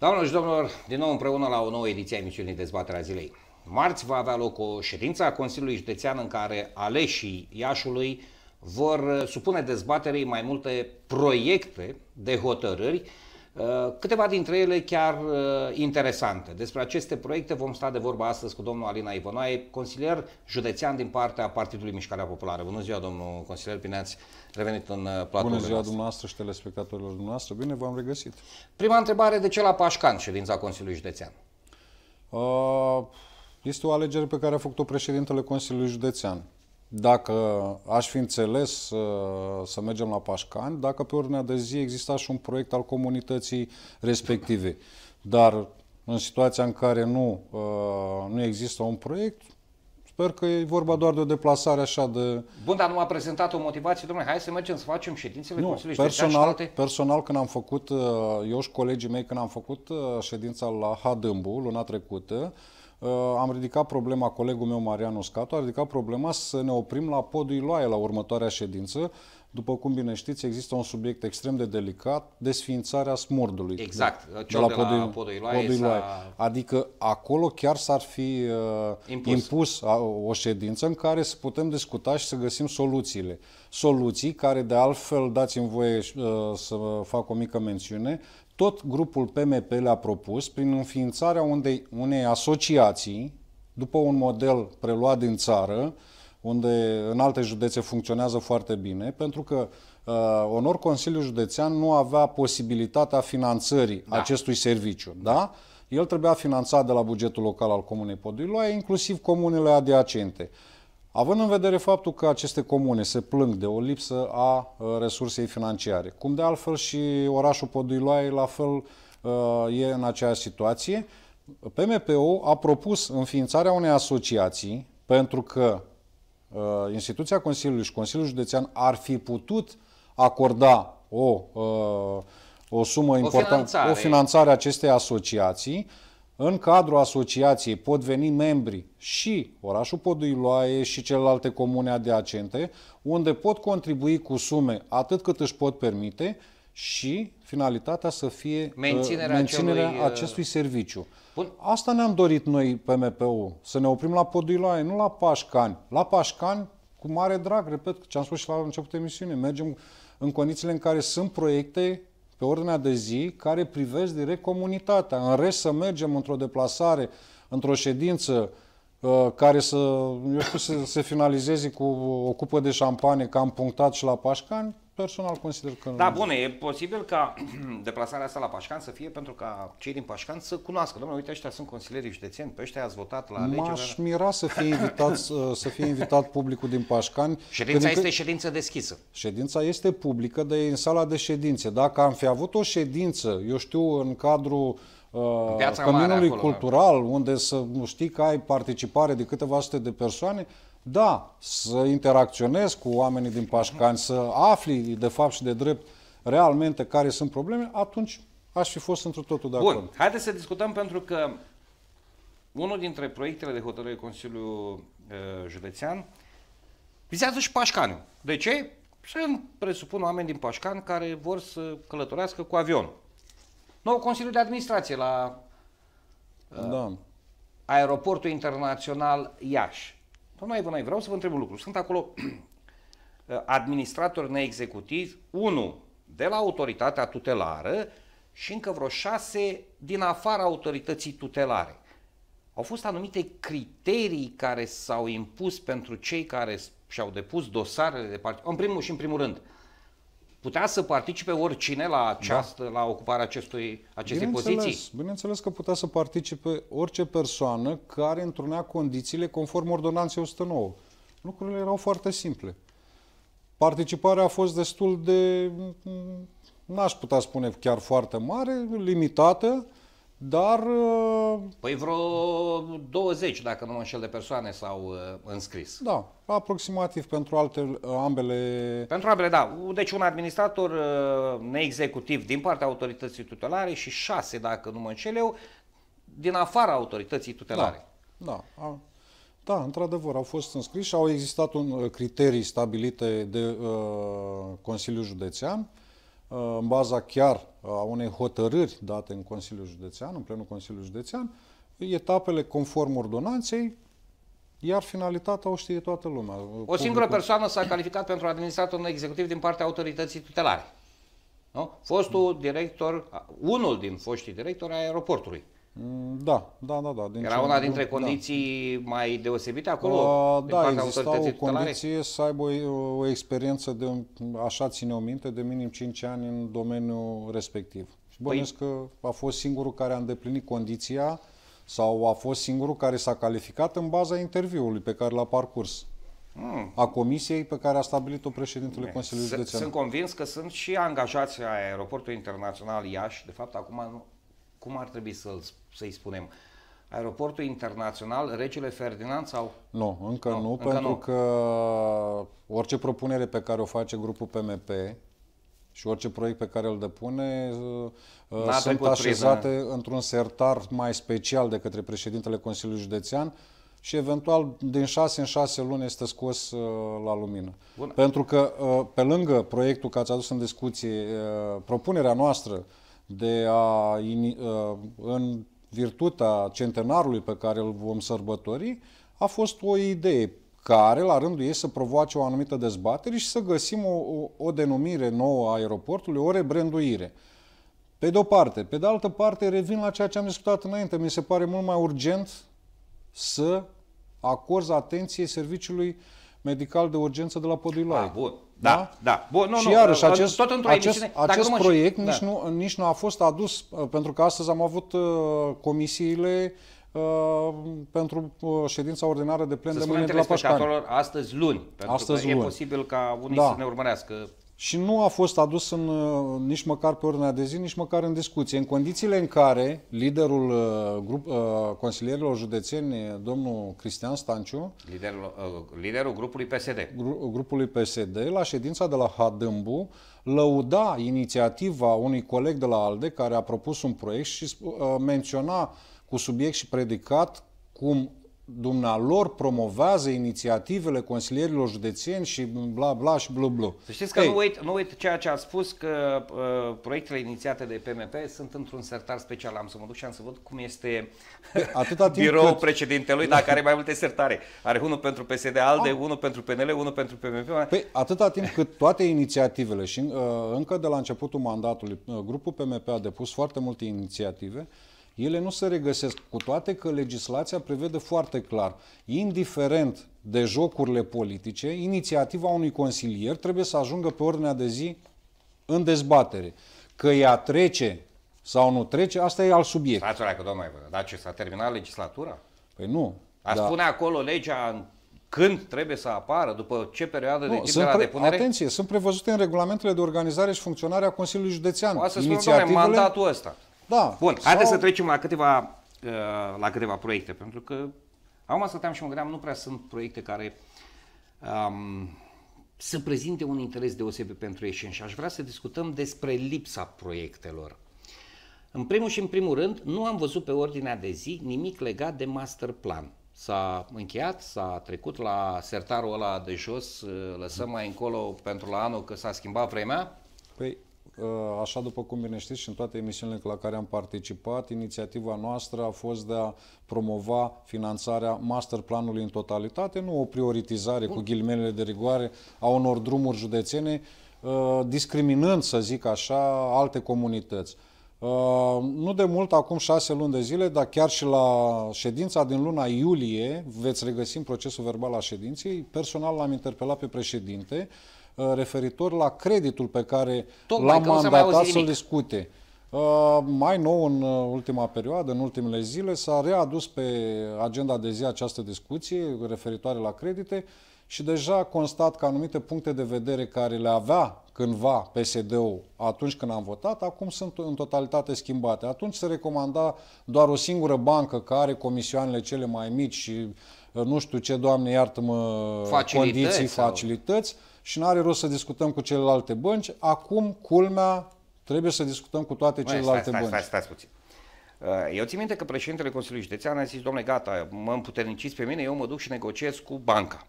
Doamnelor și domnilor, din nou împreună la o nouă ediție a emisiunii Dezbaterea Zilei. Marți va avea loc o ședință a Consiliului Județean în care aleșii Iașului vor eh, supune dezbaterei mai multe proiecte de hotărâri Uh, câteva dintre ele chiar uh, interesante. Despre aceste proiecte vom sta de vorba astăzi cu domnul Alina Ivonaie, consilier județean din partea Partidului Mișcarea Populară. Bună ziua, domnul consilier, bine ați revenit în uh, platoul. Bună ziua dumneavoastră și telespectatorilor dumneavoastră, bine v-am regăsit. Prima întrebare, de ce la Pașcan ședința Consiliului Județean? este o alegere pe care a făcut-o președintele Consiliului Județean dacă aș fi înțeles uh, să mergem la Pașcani, dacă pe ordinea de zi exista și un proiect al comunității respective. Dar în situația în care nu, uh, nu există un proiect, sper că e vorba doar de o deplasare așa de... Bun, dar nu a prezentat o motivație, domnule, hai să mergem să facem ședințele nu, Consiliului personal, alte... personal când am făcut, uh, eu și colegii mei când am făcut ședința la Hadâmbu luna trecută, Uh, am ridicat problema, colegul meu Marian Oscato a ridicat problema să ne oprim la podul Iloaie la următoarea ședință după cum bine știți, există un subiect extrem de delicat, desființarea smordului. Exact, de, de la, de la Podoiloae, la. Adică acolo chiar s-ar fi uh, impus, impus a, o ședință în care să putem discuta și să găsim soluțiile. Soluții care, de altfel, dați-mi voie uh, să fac o mică mențiune, tot grupul PMP le-a propus prin înființarea unei, unei asociații, după un model preluat din țară, uh, unde în alte județe funcționează foarte bine, pentru că uh, Onor Consiliul Județean nu avea posibilitatea finanțării da. acestui serviciu. Da? El trebuia finanțat de la bugetul local al Comunei Podiloa, inclusiv comunele adiacente. Având în vedere faptul că aceste comune se plâng de o lipsă a uh, resursei financiare, cum de altfel și orașul Podiloai la fel uh, e în aceeași situație, PMPO a propus înființarea unei asociații pentru că Uh, instituția Consiliului și Consiliul Județean ar fi putut acorda o, uh, o sumă importantă, o finanțare. o finanțare acestei asociații. În cadrul asociației pot veni membri și orașul Poduiloaie și celelalte comune adiacente, unde pot contribui cu sume atât cât își pot permite, și finalitatea să fie uh, menținerea, menținerea acelui, uh, acestui serviciu. Bun. Asta ne-am dorit noi PMPU. să ne oprim la Podiloaie, nu la Pașcani. La Pașcani, cu mare drag, repet, ce am spus și la început emisiune, mergem în condițiile în care sunt proiecte pe ordinea de zi care privesc direct comunitatea. În rest să mergem într-o deplasare, într-o ședință uh, care să, eu știu, să se finalizeze cu o cupă de șampanie, că am punctat și la Pașcani, personal consider că... Da, bun, e posibil ca deplasarea asta la Pașcan să fie pentru ca cei din Pașcan să cunoască. Domnule, uite, ăștia sunt consilierii județeni, pe ăștia ați votat la alegeri. M-aș mira să fie, invitat, să fie invitat publicul din Pașcan. Ședința este că... ședință deschisă. Ședința este publică, dar e în sala de ședințe. Dacă am fi avut o ședință, eu știu, în cadrul uh, Piața Căminului acolo, da. Cultural, unde să știi că ai participare de câteva sute de persoane, da, să interacționezi cu oamenii din Pașcani, să afli de fapt și de drept realmente care sunt probleme, atunci aș fi fost într totul de acord. Bun, haideți să discutăm pentru că unul dintre proiectele de hotărâre Consiliul uh, Județean vizează și Pașcaniu. De ce? Să presupun, oameni din Pașcan care vor să călătorească cu avion. Nou Consiliu de Administrație la uh, da. Aeroportul Internațional Iași. Doamna Ivonai, vreau să vă întreb un lucru. Sunt acolo administratori neexecutivi, unul de la autoritatea tutelară și încă vreo șase din afara autorității tutelare. Au fost anumite criterii care s-au impus pentru cei care și-au depus dosarele de partid. În primul și în primul rând, uh, Putea să participe oricine la, da. această, da. la ocuparea acestui, acestei bineînțeles, poziții? Bineînțeles că putea să participe orice persoană care întrunea condițiile conform ordonanței 109. Lucrurile erau foarte simple. Participarea a fost destul de, n-aș putea spune chiar foarte mare, limitată, dar... Uh, păi vreo 20, dacă nu mă înșel, de persoane s-au uh, înscris. Da, aproximativ pentru alte, uh, ambele... Pentru ambele, da. Deci un administrator neexecutiv din partea autorității tutelare și șase, dacă nu mă înșel eu, din afara autorității tutelare. Da, da. Da, într-adevăr, au fost înscriși, au existat un criterii stabilite de uh, Consiliul Județean Uh, în baza chiar uh, a unei hotărâri date în Consiliul Județean, în plenul Consiliului Județean, etapele conform ordonanței, iar finalitatea o știe toată lumea. Uh, o singură persoană s-a calificat pentru administrator executiv din partea autorității tutelare. Nu? Fostul director, unul din foștii directori ai aeroportului. Mm, da, da, da. da din Era una dintre grup, da. condiții da. mai deosebite acolo? Uh, da, exista o condiție tutelare? să aibă o, uh, o experiență de, așa ține o minte, de minim 5 ani în domeniul respectiv. Și păi- bănuiesc păi... că a fost singurul care a îndeplinit condiția sau a fost singurul care s-a calificat în baza interviului pe care l-a parcurs hmm. a comisiei pe care a stabilit-o președintele Bine. Consiliului Județean. Sunt convins că sunt și angajați a aeroportului internațional Iași, de fapt acum cum ar trebui să-l, să-i spunem? Aeroportul internațional Regele Ferdinand sau? Nu, încă nu, nu încă pentru nu. că orice propunere pe care o face grupul PMP și orice proiect pe care îl depune uh, N-a sunt așezate într-un sertar mai special de către președintele Consiliului Județean și eventual din 6 în 6 luni este scos uh, la lumină. Bun. Pentru că uh, pe lângă proiectul că ați adus în discuție, uh, propunerea noastră de a, uh, în virtutea centenarului pe care îl vom sărbători, a fost o idee care, la rândul ei, să provoace o anumită dezbatere și să găsim o, o, o denumire nouă a aeroportului, o rebranduire. Pe de-o parte. Pe de altă parte, revin la ceea ce am discutat înainte. Mi se pare mult mai urgent să acorzi atenție serviciului medical de urgență de la Poduilai. Ah, bun. Da, da. da. Bun, nu, și nu, iarăși, acest, tot acest, emisiune, acest proiect mă... Da. nici, da. nu, nici nu a fost adus, uh, pentru că astăzi am avut uh, comisiile Uh, pentru uh, ședința ordinară de plen să de mâine de la Pașcani. astăzi luni, pentru astăzi că luni. e posibil ca unii da. să ne urmărească și nu a fost adus în, uh, nici măcar pe ordinea de zi, nici măcar în discuție. În condițiile în care liderul uh, grup, uh, consilierilor județeni, domnul Cristian Stanciu, liderul, liderul grupului PSD, grupului PSD, la ședința de la Hadâmbu, lăuda inițiativa unui coleg de la ALDE care a propus un proiect și menționa cu subiect și predicat cum dumnealor promovează inițiativele consilierilor județeni și bla bla și blu blu. Să știți că Ei. nu uit, nu uit ceea ce a spus că uh, proiectele inițiate de PMP sunt într-un sertar special. Am să mă duc și am să văd cum este Atâta timp biroul cât... președintelui, dacă are mai multe sertare. Are unul pentru PSD ALDE, A. Ah. unul pentru PNL, unul pentru PMP. Păi atâta timp cât toate inițiativele și uh, încă de la începutul mandatului, uh, grupul PMP a depus foarte multe inițiative, uh, ele nu se regăsesc, cu toate că legislația prevede foarte clar, indiferent de jocurile politice, inițiativa unui consilier trebuie să ajungă pe ordinea de zi în dezbatere. Că ea trece sau nu trece, asta e al subiect. Stați că domnule, dar ce s-a terminat legislatura? Păi nu. A da. spune acolo legea când trebuie să apară, după ce perioadă nu, de timp de la depunere? Atenție, sunt prevăzute în regulamentele de organizare și funcționare a Consiliului Județean. Asta spune, mandatul ăsta. Da. Bun, sau... haideți să trecem la câteva, uh, la câteva proiecte, pentru că acum stăteam și mă gândeam, nu prea sunt proiecte care um, să prezinte un interes deosebit pentru ei și aș vrea să discutăm despre lipsa proiectelor. În primul și în primul rând, nu am văzut pe ordinea de zi nimic legat de master plan. S-a încheiat, s-a trecut la sertarul ăla de jos, uh, lăsăm mai încolo pentru la anul că s-a schimbat vremea. Păi, Uh, așa după cum bine știți și în toate emisiunile la care am participat, inițiativa noastră a fost de a promova finanțarea masterplanului în totalitate, nu o prioritizare cu ghilimele de rigoare a unor drumuri județene, uh, discriminând, să zic așa, alte comunități. Uh, nu de mult, acum șase luni de zile, dar chiar și la ședința din luna iulie, veți regăsi în procesul verbal a ședinței, personal l-am interpelat pe președinte, Uh, referitor la creditul pe care l-am mandatat să-l discute. Uh, mai nou, în uh, ultima perioadă, în ultimele zile, s-a readus pe agenda de zi această discuție referitoare la credite și deja constat că anumite puncte de vedere care le avea cândva PSD-ul atunci când am votat, acum sunt în totalitate schimbate. Atunci se recomanda doar o singură bancă care are comisioanele cele mai mici și uh, nu știu ce, Doamne iartă-mă, facilități, condiții, sau... facilități. Uh, și nu are rost să discutăm cu celelalte bănci. Acum, culmea, trebuie să discutăm cu toate celelalte bănci. stai, Stai, stai, stai, puțin. Uh, eu țin minte că președintele Consiliului Județean a zis, domnule, gata, mă împuterniciți pe mine, eu mă duc și negociez cu banca.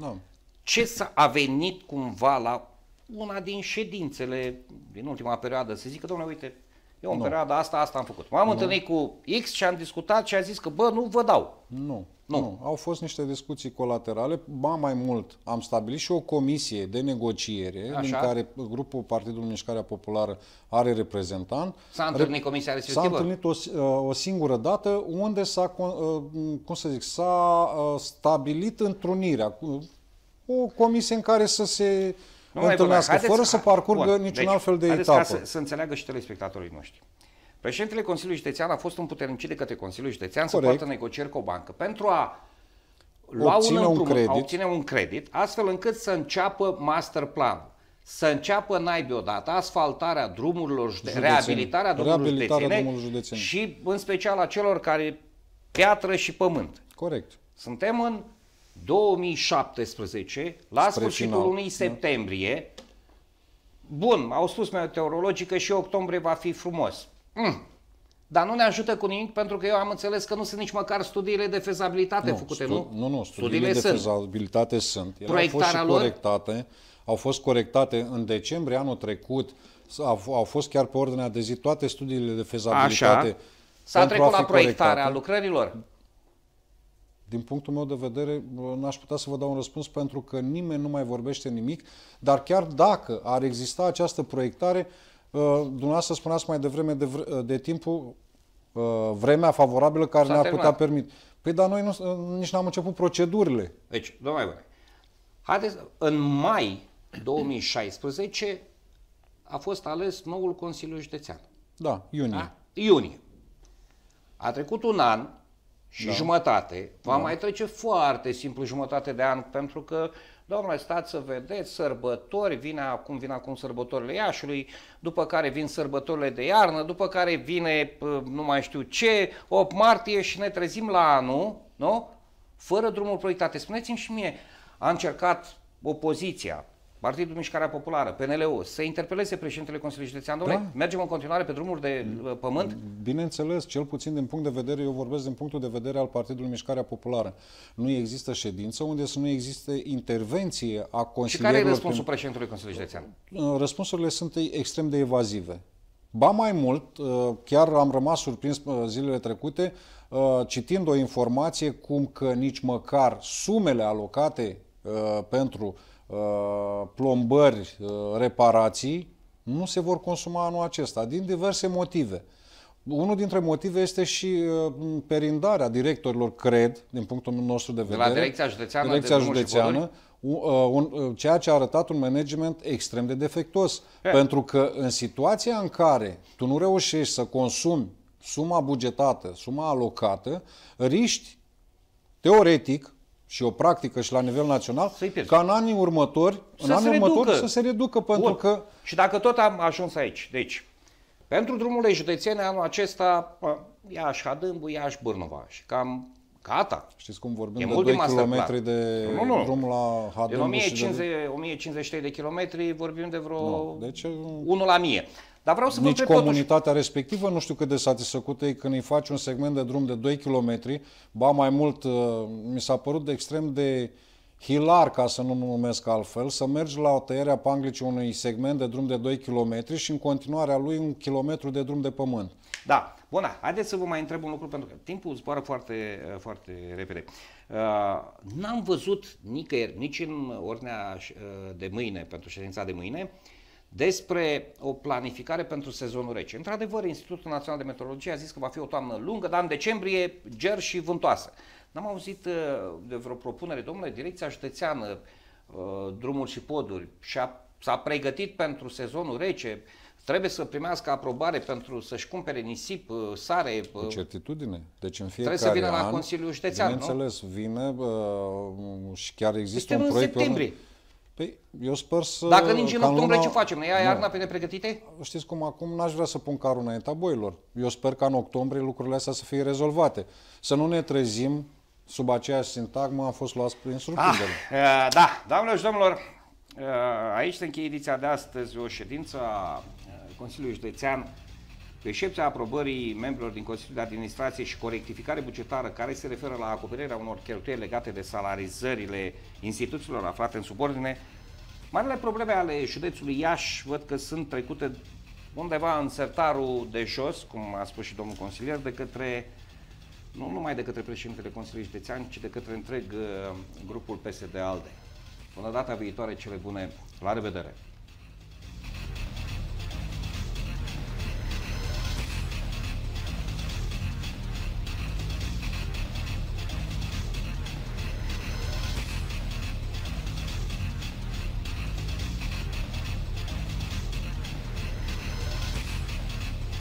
Da. Ce s-a a venit cumva la una din ședințele din ultima perioadă să zică, domnule, uite, eu în nu. perioada asta, asta am făcut. M-am nu. întâlnit cu X și am discutat și a zis că, bă, nu vă dau. Nu. Nu. nu. Au fost niște discuții colaterale. Ba mai mult, am stabilit și o comisie de negociere Așa. în care grupul Partidului Mișcarea Populară are reprezentant. S-a întâlnit comisia respectivă? S-a întâlnit o, o singură dată unde s-a, uh, cum să zic, s-a uh, stabilit întrunirea. O comisie în care să se nu întâlnească, fără să parcurgă Bun. niciun deci, alt fel de etapă. Ca să, să înțeleagă și telespectatorii noștri. Președintele Consiliului Județean a fost un puternic de către Consiliul Județean Corect. să poată negocieri cu o bancă pentru a lua obține un, un credit. obține un credit, astfel încât să înceapă master plan. să înceapă naibii odată asfaltarea drumurilor, jude- județene. reabilitarea drumurilor reabilitarea județene, drumurilor județene și în special a celor care piatră și pământ. Corect. Suntem în 2017, la Spre sfârșitul final, lunii da. septembrie. Da? Bun, au spus meteorologică și octombrie va fi frumos. Mm. Dar nu ne ajută cu nimic pentru că eu am înțeles că nu sunt nici măcar studiile de fezabilitate nu, făcute, stu- nu? Nu, nu, studiile, studiile de sunt. fezabilitate sunt. Ele Proiectarea au fost și corectate. Lor? Au fost corectate în decembrie anul trecut, au, au fost chiar pe ordinea de zi toate studiile de fezabilitate. Așa. S-a trecut la proiectarea corectate. lucrărilor? Din punctul meu de vedere, n-aș putea să vă dau un răspuns pentru că nimeni nu mai vorbește nimic, dar chiar dacă ar exista această proiectare, Uh, dumneavoastră spuneați mai devreme de, vre, de timpul, uh, vremea favorabilă care ne a putea permite. Păi dar noi nu, uh, nici n-am început procedurile. Deci, domnule Ivane, haideți, în mai 2016 a fost ales noul Consiliu Județean. Da, iunie. Da? Iunie. A trecut un an și da. jumătate. Va da. mai trece foarte simplu jumătate de an, pentru că Domnule, stați să vedeți, sărbători, vine acum, vine acum sărbătorile Iașului, după care vin sărbătorile de iarnă, după care vine nu mai știu ce, 8 martie și ne trezim la anul, nu? Fără drumul proiectate. Spuneți-mi și mie, a încercat opoziția, Partidul Mișcarea Populară, PNL-ul, să interpeleze președintele Consiliului Județean, domnule, da. mergem în continuare pe drumuri de mm. uh, pământ? Bineînțeles, cel puțin din punct de vedere, eu vorbesc din punctul de vedere al Partidului Mișcarea Populară. Nu există ședință unde să nu existe intervenție a Consiliului Și care e răspunsul prin... președintelui Consiliului Județean? Uh, răspunsurile sunt extrem de evazive. Ba mai mult, uh, chiar am rămas surprins zilele trecute, citind o informație cum că nici măcar sumele alocate pentru uh, Uh, plombări, uh, reparații, nu se vor consuma anul acesta, din diverse motive. Unul dintre motive este și uh, perindarea directorilor, cred, din punctul nostru de vedere. De la Direcția Județeană, direcția de județeană un, un, ceea ce a arătat un management extrem de defectuos, He. Eh. Pentru că în situația în care tu nu reușești să consumi suma bugetată, suma alocată, riști, teoretic, și o practică și la nivel național, ca în anii următori, să în anii următori să se reducă pentru Bun. că... Și dacă tot am ajuns aici, deci, pentru drumurile județene anul acesta, Iași Hadâmbu, Iași Bârnova și cam gata. Știți cum vorbim e de 2 km de nu, nu. drum la Hadâmbu din 1050, și de... 1053 de kilometri vorbim de vreo no, deci... 1 la 1000. Dar vreau să vă Nici comunitatea totuși. respectivă nu știu cât de satisfăcută e când îi faci un segment de drum de 2 km, ba mai mult, uh, mi s-a părut de extrem de hilar, ca să nu numesc altfel, să mergi la o tăierea panglicii unui segment de drum de 2 km și în continuarea lui un kilometru de drum de pământ. Da, bun, da. haideți să vă mai întreb un lucru, pentru că timpul zboară foarte, uh, foarte repede. Uh, n-am văzut nicăieri, nici în ordinea de mâine, pentru ședința de mâine, uh, despre o planificare pentru sezonul rece. Într-adevăr, Institutul Național de Meteorologie a zis că va fi o toamnă lungă, dar în decembrie ger și vântoasă. N-am auzit uh, de vreo propunere, domnule, Direcția Județeană, uh, Drumuri și Poduri, și-a, s-a pregătit pentru sezonul rece, trebuie să primească aprobare pentru să-și cumpere nisip, uh, sare. Cu certitudine. Deci în fiecare Trebuie să vină an, la Consiliul Județean, bineînțeles, nu? Bineînțeles, vine uh, și chiar există Suntem un proiect... În septembrie. Pe Păi, eu sper să... Dacă nici în octombrie, luna... ce facem? Ia iarna pe nepregătite? Știți cum, acum n-aș vrea să pun carul înaintea boilor. Eu sper ca în octombrie lucrurile astea să fie rezolvate. Să nu ne trezim sub aceeași sintagmă, am fost luați prin surprindere. Ah, eh, da, doamnelor și domnilor, eh, aici se încheie ediția de astăzi, o ședință a eh, Consiliului Județean cu excepția aprobării membrilor din Consiliul de Administrație și corectificare bugetară care se referă la acoperirea unor cheltuieli legate de salarizările instituțiilor aflate în subordine, marele probleme ale județului Iași văd că sunt trecute undeva în sertarul de jos, cum a spus și domnul consilier, de către nu numai de către președintele Consiliului Județean, ci de către întreg uh, grupul PSD-ALDE. D-A Până data viitoare, cele bune, la revedere!